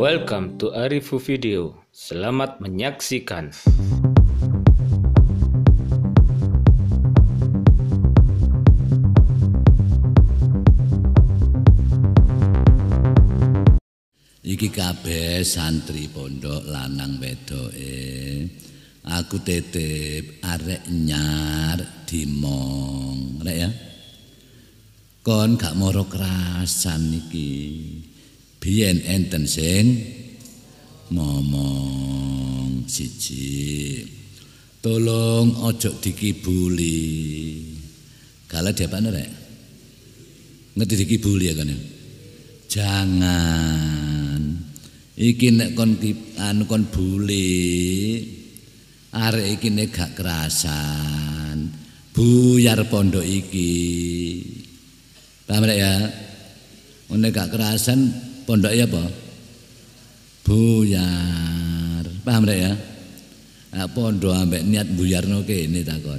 Welcome to Arifu Video. Selamat menyaksikan. Iki kabeh santri pondok lanang wedoke. Aku titip arek nyar dimong, rek ya. Kon gak moro kerasan iki. biyen enten sing momong siji tolong ojo dikibuli kala diapane rek ngerti dikibuli kan jangan iki nek kon anu kon buli are iki nek gak kerasan buyar pondok iki paham rek ya Ini gak kerasan Pondok ya apa? Buyar. Paham rek ya? Nah, pondok ambek niat buyarno kene takon.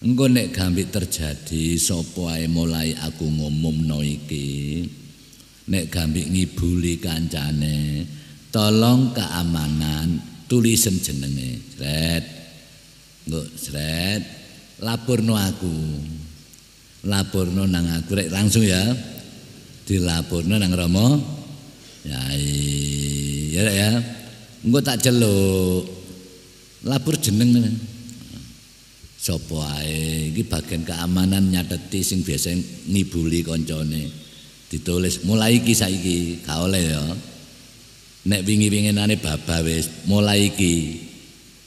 Engko nek gambik terjadi sapa ae mulai aku ngumumno iki. Nek gambik ngibuli kancane, tolong keamanan tulisan jenenge. Sret. Engko sret Laporno aku. Laporno nang aku rek langsung ya dilapurno nang Rama Yai. Ya ya. Engko tak celuk. Lapor jeneng ngene. Sapa ae iki bagian keamanan nyateti sing biasa ngibuli kancane. Ditulis mulai iki saiki, gak oleh ya. Nek wingi-winginane baba wis mulai iki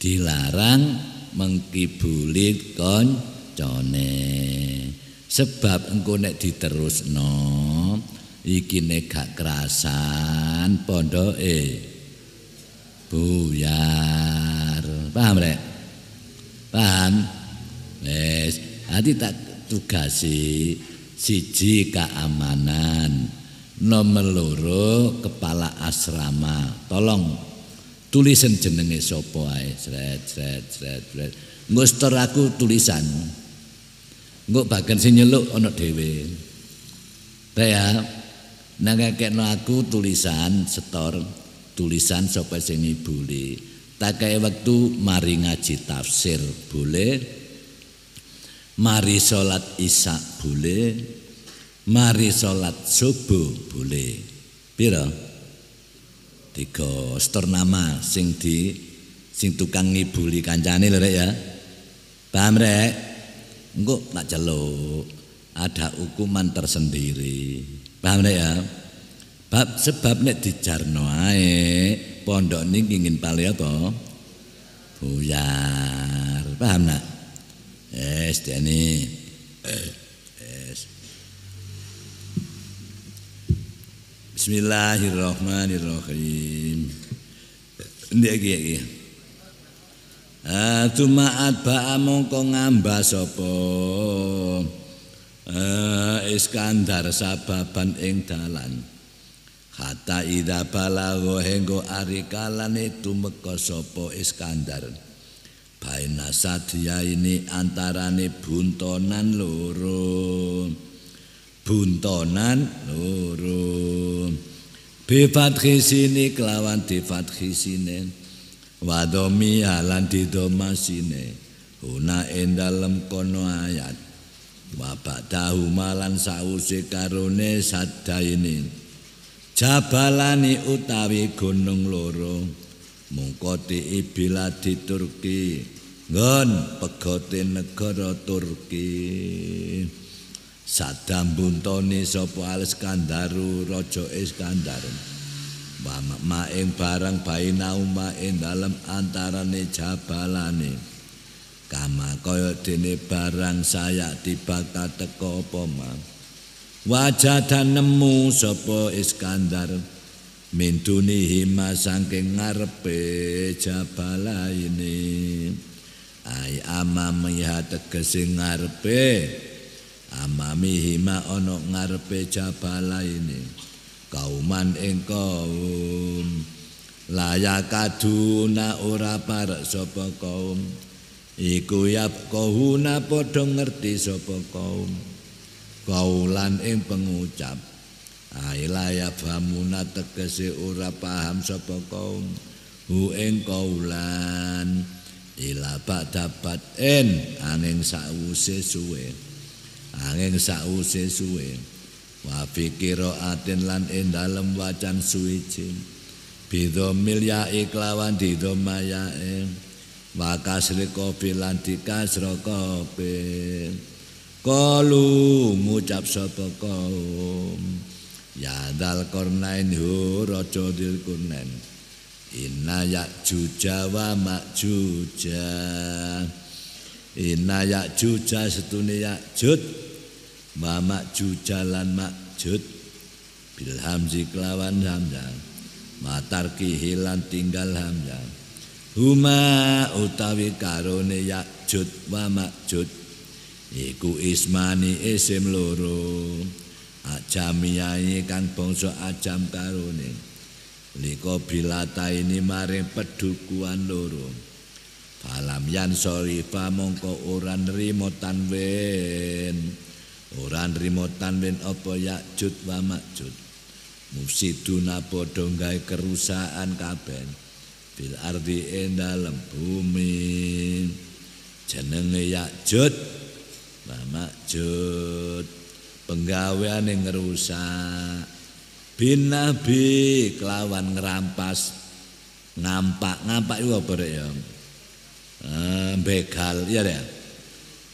dilarang mengkibuli kancane. sebab engko nek diterusno iki nek gak kerasan pondoke buyar paham rek paham wes ati tak tugasi siji keamanan nomor loro kepala asrama tolong tulisan jenenge sapa ae sret sret sret sret aku tulisan, Nguk bagan sing nyeluk ana dhewe. Ta ya. Nangakekno aku tulisan setor tulisan sapa sing ibule. Tak kaya wektu mari ngaji tafsir boleh. Mari salat isya boleh. Mari salat subuh boleh. Pira? Tiga setor nama sing di sing tukang ngibuli kancane lho ya. Paham rek? Enggak tak jeluk ada hukuman tersendiri paham nek ya bab sebab nek dijarno pondok ini ingin pale apa buyar paham nak yes ini. Bismillahirrahmanirrahim. Ndek iki iki. Tumaat ba'a mongko ngamba sopo eh, Iskandar sababan ing dalan Hatta ida balago henggo arikalane tumeka sopo Iskandar Baina sadia ini antarane buntonan loro Buntonan loro Bifat khisini kelawan difat khisinen wadomi halan didomasine ne, ing dalem kono ayat bapak tahu malan sause karone sadayene jabalani utawi gunung loro mungkoti ibila di Turki ngon pegote negara Turki sadambuntoni sopo Iskandaru rojo Iskandaru maing barang baina uma ing dalem antarane jabalane kama kaya dene barang saya dibaka teko apa ma wajah dan nemu sapa iskandar mintuni hima saking ngarepe jabala ini ai ama miha tegese ngarepe amami hima ono ngarepe jabala kauman ing kaum layakaduna ora parek sapa kaum iku yap kahuna ngerti sapa kaum kaulan ing pengucap ailaya famuna tegese ora paham sapa kaum hu ing kaulan ilabak dapat en angin sause suwe angin sause suwe wa fikira atin lan ing dalem wacan suwiji bidho milya iklawan dido mayae wa kasri kopi lan dikasro kopi kalu ngucap sapa kaum ya dal kornain hu raja dil kunen inaya juja wa makjuja inaya juja setune yakjud juja ju jalan makjud Bilhamzi kelawan hamzah Matar kihilan tinggal hamzah Huma utawi karone yakjud wa makjud Iku ismani isim loro Ajamiyai kang bongso ajam karone Liko bilata ini mare pedukuan loro Falam yan sorifa mongko uran rimotan wen ora nrimo tanwin apa yakjud wa makjud mufsiduna padha gawe kerusakan kabeh bil ardi ing dalem bumi jenenge yakjud wa majud penggaweane ngrusak bin nabi kelawan ngerampas ngampak ngampak itu apa ya eh, begal iya ya deh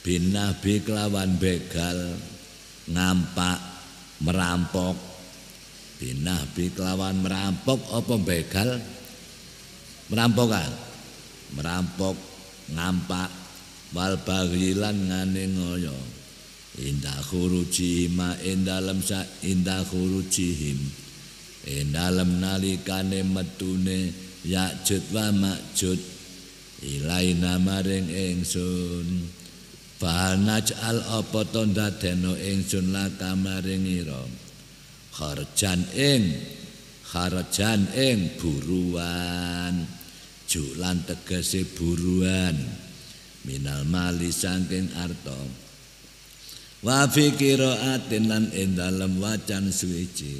bin nabi kelawan begal nampak merampok binah bi kelawan merampok apa begal merampokan merampok nampak wal bahilan ngane ngoyo inda khuruji ma in dalam sa inda khurujihim in dalam nalikane metune yakjud wa makjud ilaina maring ingsun Fanaj al apa tanda deno ingsun la kamaringira. Kharjan ing kharjan ing buruan. Julan tegese buruan. Minal mali saking arta. Wa fikiraatin lan ing dalem wacan suwiji.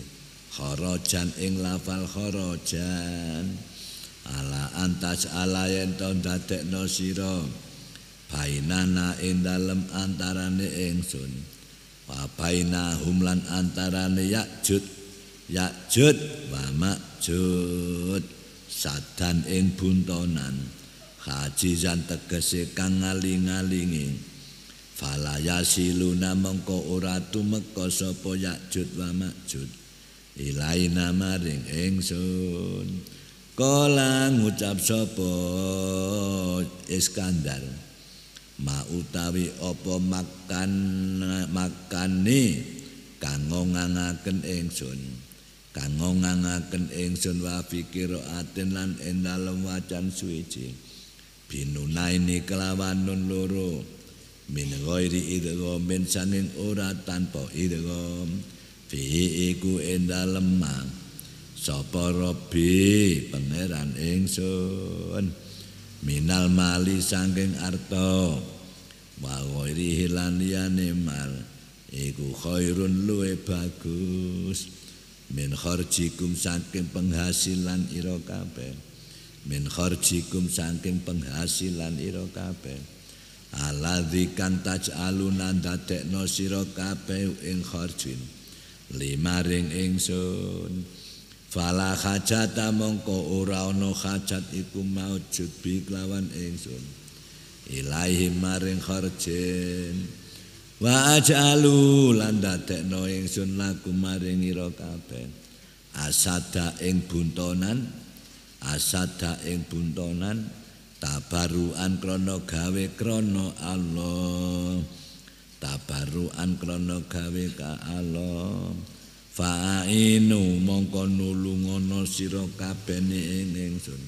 Kharjan ing lafal kharjan. Ala antas alayen tanda dekno sira. bainana ing dalem antarane engsun, wa baina humlan antarane yakjud yakjud wa majud sadan ing buntonan hajizan tegese kang ngaling-alingi falayasiluna mengko ora tumeka sapa yakjud wa majud ilaina maring engsun, kala ngucap sapa iskandar ma utawi apa makan makane kangongangaken ingsun kangongangaken ingsun wa pikir aten lan endal wacan suci binunaine kelawan nun loro minroiri idego min sanging ora tanpa idego fi iku endal mang sapa robi pangeran ingsun minal mali sanging artong wa ghairi hilaniyane iku khairun luwe bagus min kharjikum saking penghasilan ira kabeh min kharjikum saking penghasilan ira kabeh aladzi kan taj'aluna dadekno sira kabeh ing kharjin limaring ingsun fala hajat mongko ora ana hajat iku maujud bi kelawan ingsun ilahi maring kharjin wa ajalu lan dadekno ingsun lagu maring ira kabeh asada ing buntonan asada ing buntonan tabaruan krana gawe krana Allah tabaruan krana gawe ka Allah fa'inu mongko nulungono sira kabeh ing ingsun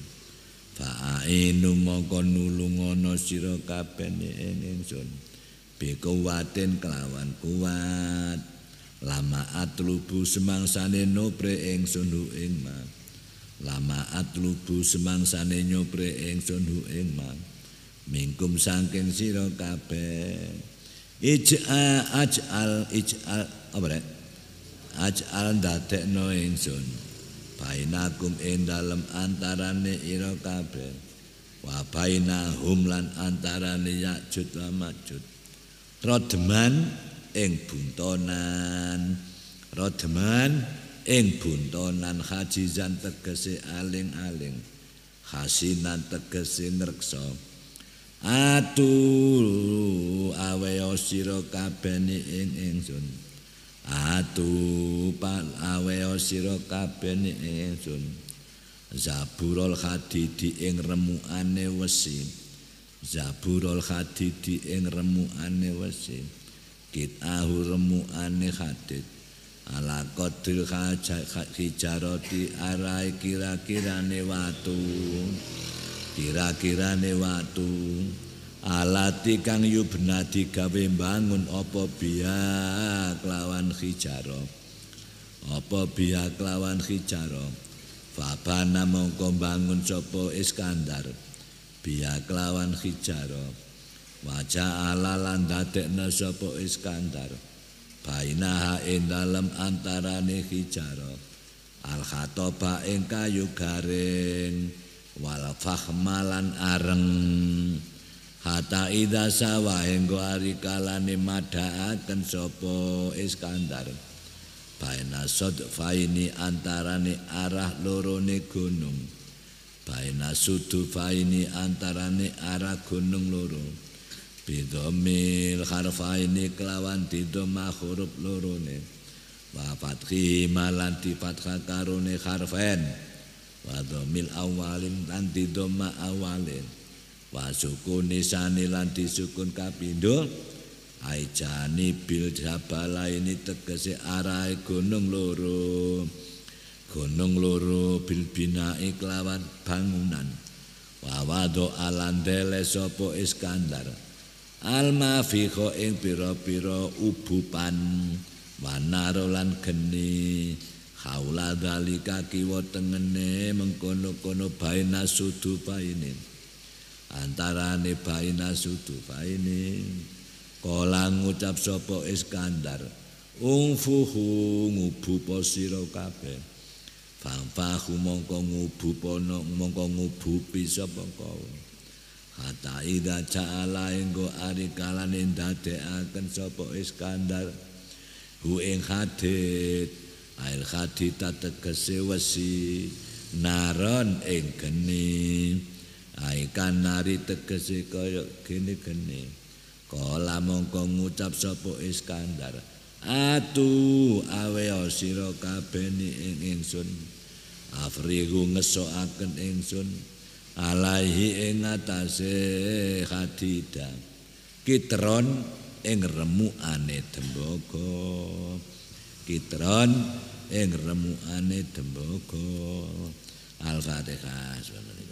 fa'inu mongko nulungono sira kabeh ing ingsun bekuwaten kelawan kuat lama atlubu semangsane nopre ingsun hu ing man lama atlubu semangsane nyopre ingsun hu ing mingkum saking sira kabeh ij'a aj'al ij'al apa rek aj'al ndadekno ingsun bainakum ing dalem antarane ira kabeh wa bainahum lan antarane yakjud wa majud rodeman ing buntonan rodeman ing buntonan hajizan tegese aling-aling hasinan tegese nreksa atu awe sira kabeh ing ingsun Atu pan aweo sira kabeh ingsun. Zaburul Hadidi ing remukane wesi. Zaburul Hadidi ing remukane wesi. Kit ahu remukane hadid. Ala qadil hijarati arai kira-kirane watu. Kira-kirane watu. Kira -kira alati kang yubnadi gawe bangun apa biak lawan hijaro apa biak lawan hijaro fabana mongko bangun sapa iskandar biak lawan hijaro wajah ala lan dadekna sapa iskandar baina ing dalem antarane hijaro al khatoba ing kayu garing wal fahmalan areng Hatta idha sawa hinggo arikalani madaakan sopo iskandar. Baina faini antarani arah lorone gunung. Baina faini antarani arah gunung loro. Bidomil harfaini kelawan didoma huruf lorone. Wafat khimalan difatka karone harfen. Wadomil awalin dan didoma Awalin. wasukun nisani lan disukun kapindo aijani bil jabala tegese arai gunung loro gunung loro bil bina iklawan bangunan wawado alandele sopo iskandar alma fiho ing piro piro ubupan wanaro lan geni haula dalika kiwa tengene mengkono-kono baina sudu bainin antarane bainasudu sudu baini kala ngucap sapa Iskandar ungfuhu ngubu posiro kabeh fanfahu mongko ngubu pono mongko ngubu pisa poko hatta idha ca'ala inggo arikalan indade akan sopo iskandar hu ing hadit ail hadita tegesi e wasi naron ing genit Aikan nari tegese kaya gene-gene. Kala mongko ngucap sapa Iskandar, "Atu aweo sira kabeh ing ingsun. Afrigu ngesoaken ingsun alahi ing atase Kitron ing remuane Dembaga. Kitron ing remuane Dembaga." Al-Fatihah.